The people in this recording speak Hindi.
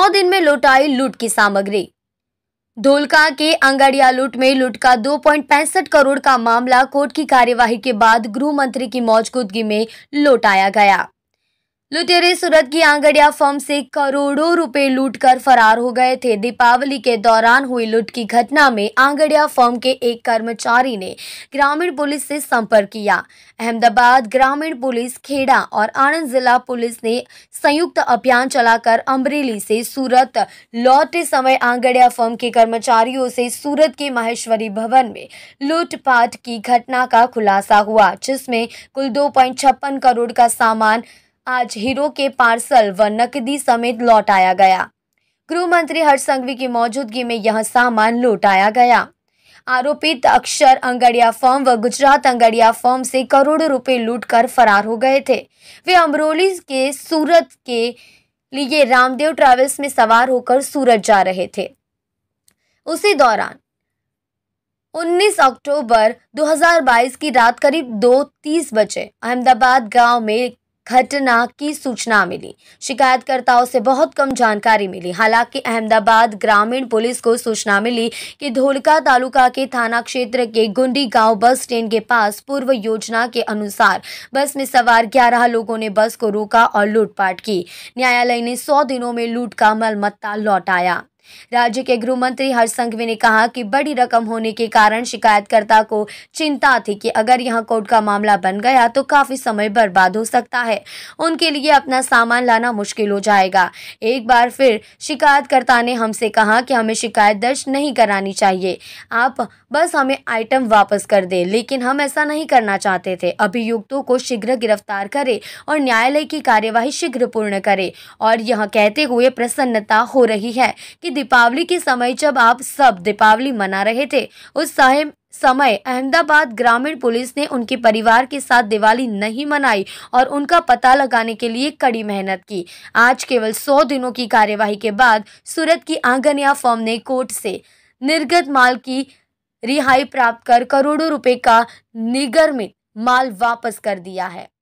नौ दिन में लौटाई लूट की सामग्री धोलका के अंगड़िया लूट में लूट का दो करोड़ का मामला कोर्ट की कार्यवाही के बाद गृह मंत्री की मौजूदगी में लौटाया गया लुटेरे सूरत की आंगड़िया फर्म से करोड़ों रुपए लूटकर फरार हो गए थे दीपावली के दौरान हुई लूट की घटना में आंगड़िया फर्म के एक कर्मचारी ने ग्रामीण पुलिस से संपर्क किया अहमदाबाद ग्रामीण पुलिस खेड़ा और आनंद जिला पुलिस ने संयुक्त अभियान चलाकर अमरेली से सूरत लौटते समय आंगड़िया फर्म के कर्मचारियों से सूरत के माहेश्वरी भवन में लूटपाट की घटना का खुलासा हुआ जिसमें कुल दो करोड़ का सामान आज हीरो के पार्सल व नकदी समेत लौटाया गया गृह मंत्री हर्ष संघवी की मौजूदगी में यह सामान लौटाया गया आरोपित अक्षर अंगड़िया फॉर्म व गुजरात अंगड़िया फॉर्म से करोड़ों रुपए लूटकर फरार हो गए थे वे अमरोली के सूरत के लिए रामदेव ट्रेवल्स में सवार होकर सूरत जा रहे थे उसी दौरान 19 अक्टूबर 2022 की रात करीब दो तीस बजे अहमदाबाद गांव में घटना की सूचना मिली शिकायतकर्ताओं से बहुत कम जानकारी मिली हालांकि अहमदाबाद ग्रामीण पुलिस को सूचना मिली कि धोलका तालुका के थाना क्षेत्र के गुंडी गांव बस स्टैंड के पास पूर्व योजना के अनुसार बस में सवार ग्यारह लोगों ने बस को रोका और लूटपाट की न्यायालय ने सौ दिनों में लूट का मलमत्ता लौटाया राज्य के गृह मंत्री हर्ष संघवी ने कहा कि बड़ी रकम होने के कारण शिकायतकर्ता को चिंता थी कि अगर यहां कोर्ट का मामला बन गया तो काफी समय बर्बाद हो सकता है उनके लिए अपना सामान लाना मुश्किल हो जाएगा एक बार फिर शिकायतकर्ता ने हमसे कहा कि हमें शिकायत दर्ज नहीं करानी चाहिए आप बस हमें आइटम वापस कर दें लेकिन हम ऐसा नहीं करना चाहते थे अभियुक्तों को शीघ्र गिरफ्तार करे और न्यायालय की कार्यवाही शीघ्र पूर्ण करे और यह कहते हुए प्रसन्नता हो रही है कि कि दीपावली के समय जब आप सब दीपावली मना रहे थे उस समय समय अहमदाबाद ग्रामीण पुलिस ने उनके परिवार के साथ दिवाली नहीं मनाई और उनका पता लगाने के लिए कड़ी मेहनत की आज केवल 100 दिनों की कार्यवाही के बाद सूरत की आंगनिया फॉर्म ने कोर्ट से निर्गत माल की रिहाई प्राप्त कर करोड़ों रुपए का निगर्मित माल वापस कर दिया है